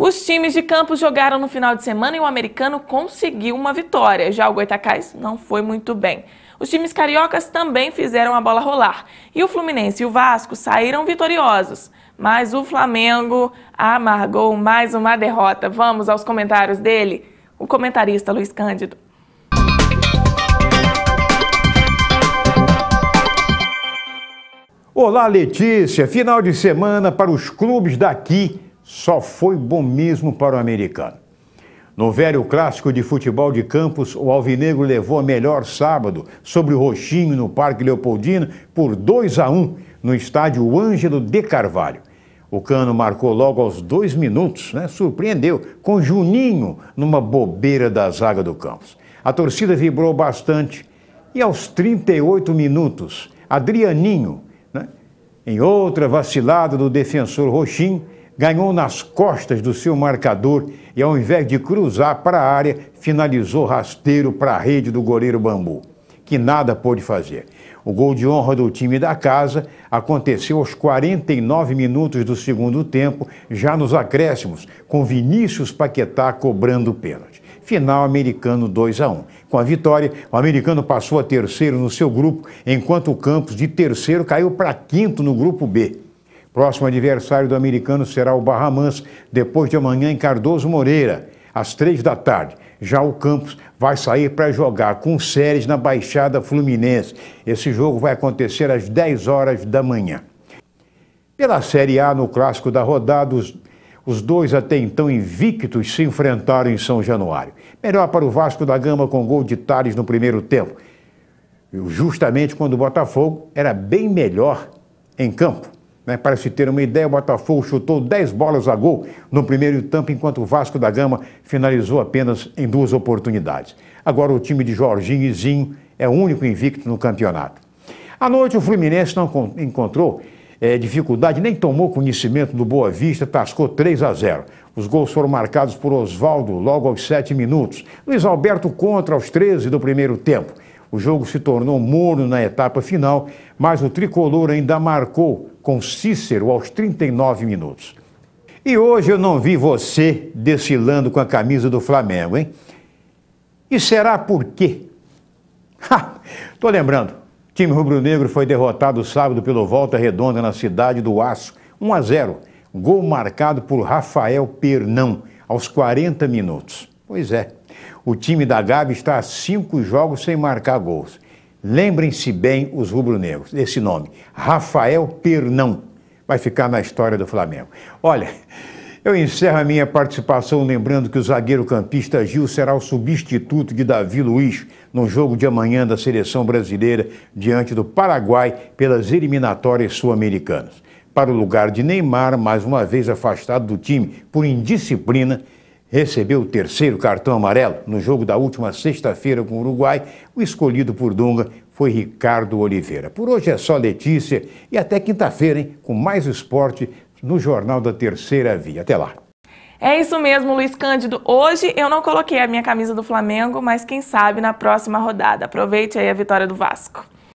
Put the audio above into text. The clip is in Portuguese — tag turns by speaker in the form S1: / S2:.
S1: Os times de Campos jogaram no final de semana e o americano conseguiu uma vitória. Já o Goitacás não foi muito bem. Os times cariocas também fizeram a bola rolar. E o Fluminense e o Vasco saíram vitoriosos. Mas o Flamengo amargou mais uma derrota. Vamos aos comentários dele? O comentarista Luiz Cândido.
S2: Olá, Letícia. Final de semana para os clubes daqui só foi bom mesmo para o americano. No velho clássico de futebol de campos, o Alvinegro levou a melhor sábado sobre o Roxinho no Parque Leopoldino por 2 a 1 no estádio Ângelo de Carvalho. O Cano marcou logo aos dois minutos, né? surpreendeu, com Juninho numa bobeira da zaga do Campos. A torcida vibrou bastante e aos 38 minutos, Adrianinho, né? em outra vacilada do defensor Roxinho, ganhou nas costas do seu marcador e, ao invés de cruzar para a área, finalizou rasteiro para a rede do goleiro Bambu, que nada pôde fazer. O gol de honra do time da casa aconteceu aos 49 minutos do segundo tempo, já nos acréscimos, com Vinícius Paquetá cobrando o pênalti. Final americano 2 a 1. Com a vitória, o americano passou a terceiro no seu grupo, enquanto o Campos de terceiro caiu para quinto no grupo B Próximo adversário do americano será o Bahamas, depois de amanhã em Cardoso Moreira, às três da tarde. Já o Campos vai sair para jogar com séries na Baixada Fluminense. Esse jogo vai acontecer às 10 horas da manhã. Pela Série A, no clássico da rodada, os, os dois até então invictos se enfrentaram em São Januário. Melhor para o Vasco da Gama com gol de Tales no primeiro tempo justamente quando o Botafogo era bem melhor em campo. Né? Para se ter uma ideia, o Botafogo chutou 10 bolas a gol no primeiro tempo enquanto o Vasco da Gama finalizou apenas em duas oportunidades. Agora o time de Jorginho e Zinho é o único invicto no campeonato. À noite o Fluminense não encontrou é, dificuldade, nem tomou conhecimento do Boa Vista, tascou 3 a 0. Os gols foram marcados por Oswaldo logo aos 7 minutos, Luiz Alberto contra aos 13 do primeiro tempo. O jogo se tornou morno na etapa final, mas o tricolor ainda marcou com Cícero aos 39 minutos. E hoje eu não vi você desfilando com a camisa do Flamengo, hein? E será por quê? Ha! Tô lembrando. O time rubro-negro foi derrotado sábado pelo Volta Redonda na cidade do Aço, 1 a 0. Gol marcado por Rafael Pernão aos 40 minutos. Pois é. O time da Gávea está a cinco jogos sem marcar gols. Lembrem-se bem os rubro-negros desse nome, Rafael Pernão. Vai ficar na história do Flamengo. Olha, eu encerro a minha participação lembrando que o zagueiro campista Gil será o substituto de Davi Luiz no jogo de amanhã da seleção brasileira diante do Paraguai pelas eliminatórias sul-americanas. Para o lugar de Neymar, mais uma vez afastado do time por indisciplina recebeu o terceiro cartão amarelo no jogo da última sexta-feira com o Uruguai, o escolhido por Dunga foi Ricardo Oliveira. Por hoje é só Letícia e até quinta-feira, com mais esporte no Jornal da Terceira Via. Até lá.
S1: É isso mesmo, Luiz Cândido. Hoje eu não coloquei a minha camisa do Flamengo, mas quem sabe na próxima rodada. Aproveite aí a vitória do Vasco.